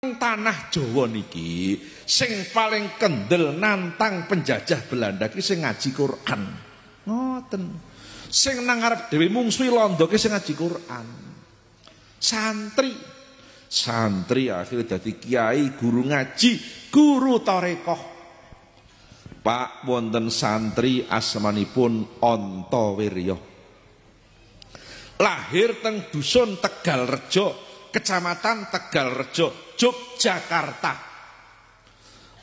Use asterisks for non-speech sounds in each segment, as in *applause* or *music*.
tanah Jawa niki sing paling kendel nantang penjajah Belanda ki sing ngaji Quran. Ngoten. Sing nang ngarep dhewe mungsuhi Londo sing ngaji Quran. Santri. Santri akhirnya dadi kiai guru ngaji, guru tarekoh. Pak wonten santri asmanipun Antawirya. Lahir teng dusun Tegalrejo Kecamatan Tegal Rejo, Yogyakarta.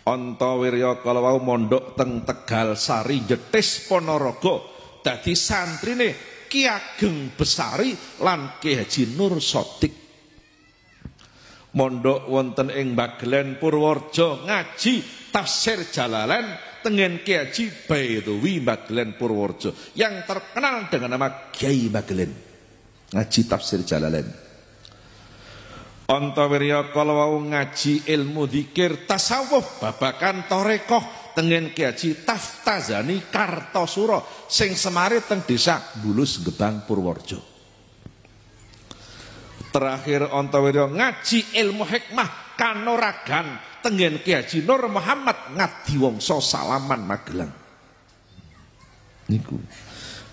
Antawirya kalawau mondok teng Tegal Sari Jetis Ponorogo dadi nih Ki Ageng Besari lan Ki Haji Nur Sotik. Mondok wonten ing Bagelen Purworejo ngaji tafsir Jalalain tengen Ki Haji Baidowi Bagelen Purworejo yang terkenal dengan nama Kiai Bagelen. Ngaji tafsir Jalalain. Ontawirya kalau ngaji ilmu dikir tasawuf babakan torekoh tengen kiaji taftazani kartosuro sing semari teng desa bulus gebang purworejo terakhir ontawirya ngaji ilmu hikmah kanoragan tengen kiaji nur muhammad wongso salaman magelang niku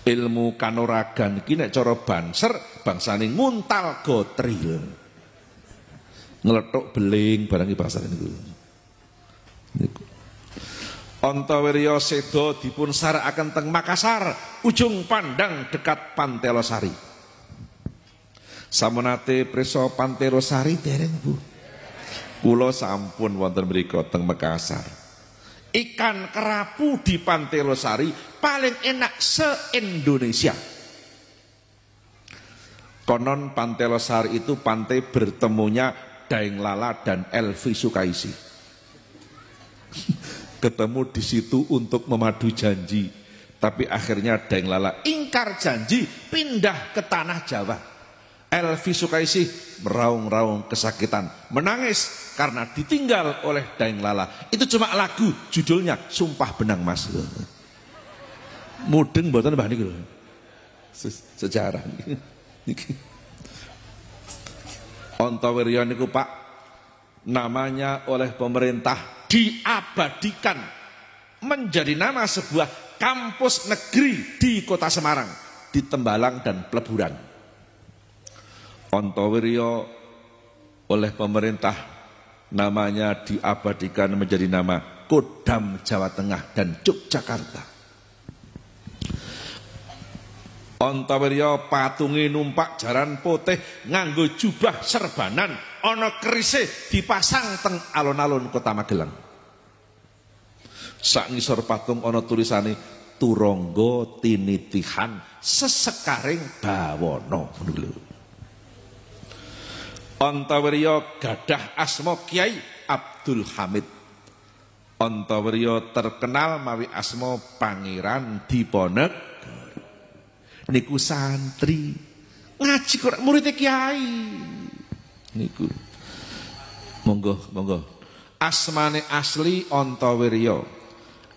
ilmu kanoragan kini coro banser bangsani nguntal gotril ngeletuk beling barang di pasar ini tuh. Ontawirya sedo dipun akan teng Makassar, ujung pandang dekat Pantelosari. Samonate preso Pantelosari dereng Bu. Kulo sampun wonten mereka teng Makassar. Ikan kerapu di Pantelosari paling enak se-Indonesia. Konon Pantelosari itu pantai bertemunya Daeng Lala dan Elvi Sukaisi. *laughs* Ketemu di situ untuk memadu janji. Tapi akhirnya Daeng Lala ingkar janji pindah ke tanah Jawa. Elvi Sukaisi meraung-raung kesakitan. Menangis karena ditinggal oleh Daeng Lala. Itu cuma lagu judulnya Sumpah Benang Mas. Mudeng buatan bahan ini. Sejarah. *laughs* Ontowirio niku Pak namanya oleh pemerintah diabadikan menjadi nama sebuah kampus negeri di kota Semarang di Tembalang dan Pleburan. Ontowirio oleh pemerintah namanya diabadikan menjadi nama Kodam Jawa Tengah dan Yogyakarta Onto patungin patunge numpak jaran putih nganggo jubah serbanan ana kerise dipasang teng alon-alon Kota Magelang. Sak ngisor patung ana tulisane Turangga tinitihan sesekaring bawana ngono Antawirya gadah asma Kiai Abdul Hamid. Antawirya terkenal mawi asma Pangeran Diponek niku santri ngaji kok muridnya kiai niku monggo monggo asmane asli Ontowiryo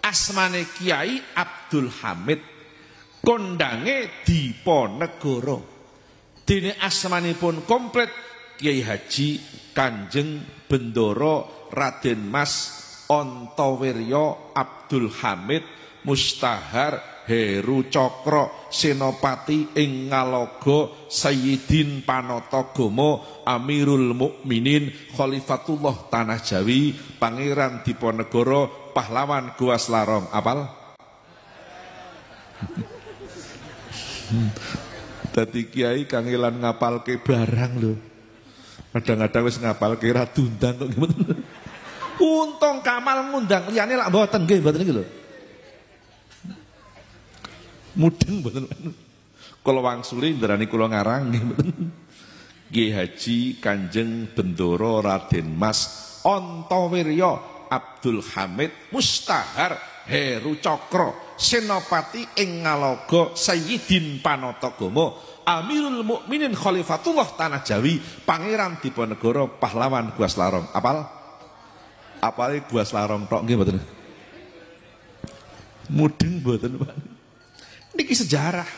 asmane kiai Abdul Hamid kondange Dini asmane pun komplit Kiai Haji Kanjeng Bendoro Raden Mas Ontowiryo Abdul Hamid Mustahar Heru Cokro Senopati Ingalogo Ngalaga Sayyidin Amirul Mukminin Khalifatullah Tanah Jawi Pangeran Diponegoro pahlawan Gua Larong apal Tadi *laughs* kiai kangelan ke barang lho. Kadang-kadang wis ngapal ra dundang kok *laughs* Untung Kamal ngundang liyane lak mboten nggih mboten iki lho. Mudeng mboten. Kula wangsuli ndarani kula ngarang nggih mboten. Ki Haji Kanjeng Bendoro Raden Mas Antawirya Abdul Hamid Mustahar Heru Cokro Senopati Engalogo Sayyidin Panatagama Amirul Mukminin Khalifatullah Tanah Jawi Pangeran Diponegoro pahlawan Guas Larong apal apale Guas Larong tok nggih mboten mudeng mboten Pak Niki sejarah.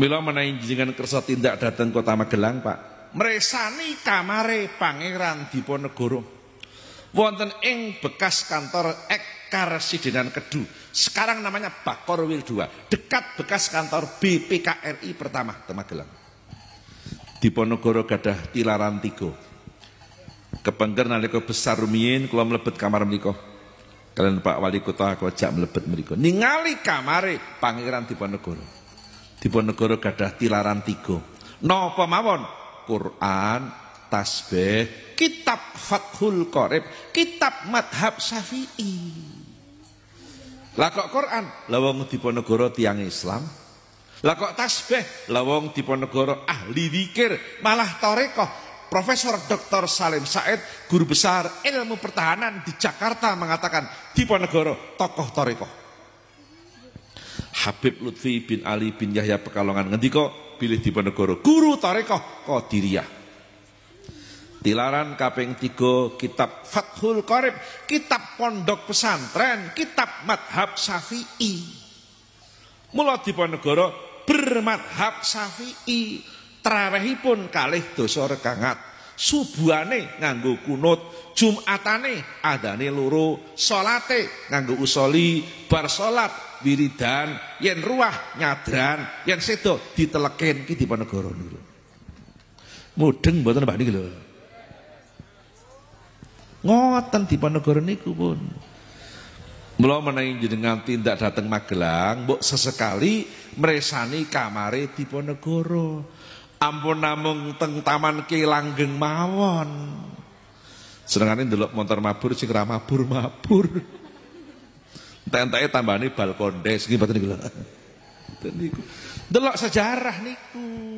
Bila menaik jenengan kersa tindak datang kota Magelang, Pak. Meresani kamare Pangeran Diponegoro. Wonten ing bekas kantor Ekar Sidinan Kedu. Sekarang namanya Bakorwil 2. Dekat bekas kantor BPKRI pertama Magelang. Diponegoro gadah tilaran tigo. Kepengger nalika besar rumiyin kula mlebet kamar menika. Kalian Pak Wali Kota aku ajak melebet mereka. Ningali kamari Pangeran Diponegoro. Diponegoro gadah tilaran tiga. no mawon? Quran, tasbih, kitab Fathul Qorib, kitab Madhab Syafi'i. Lah Quran? Lah wong Diponegoro tiang Islam. Lah tasbih? Lah wong Diponegoro ahli zikir, malah torekoh Profesor Dr. Salim Said, guru besar ilmu pertahanan di Jakarta mengatakan Diponegoro tokoh toriko. Habib Lutfi bin Ali bin Yahya Pekalongan ngendiko pilih Diponegoro guru toriko Qadiriyah. Tilaran kaping tigo kitab Fathul Qorib, kitab pondok pesantren, kitab madhab Syafi'i. Mula Diponegoro bermadhab Syafi'i Trawehipun kalih dosa rekangat. Subuhane nganggo kunut, Jumatane adane loro, solate nganggo usoli, bar salat wiridan, yen ruah nyadran, yen sedo ditelekin ki Diponegoro niku. Mudeng mboten Pak niki lho. Ngoten Diponegoro niku pun. Mula menawi jenengan tindak datang Magelang, mbok sesekali meresani kamare Ponegoro. Ampun namung teng taman ki langgeng mawon. Senengane ndelok motor mabur sing ra mabur-mabur. tante tambah tambahane bal kondes nggih mboten niku. Delok sejarah niku.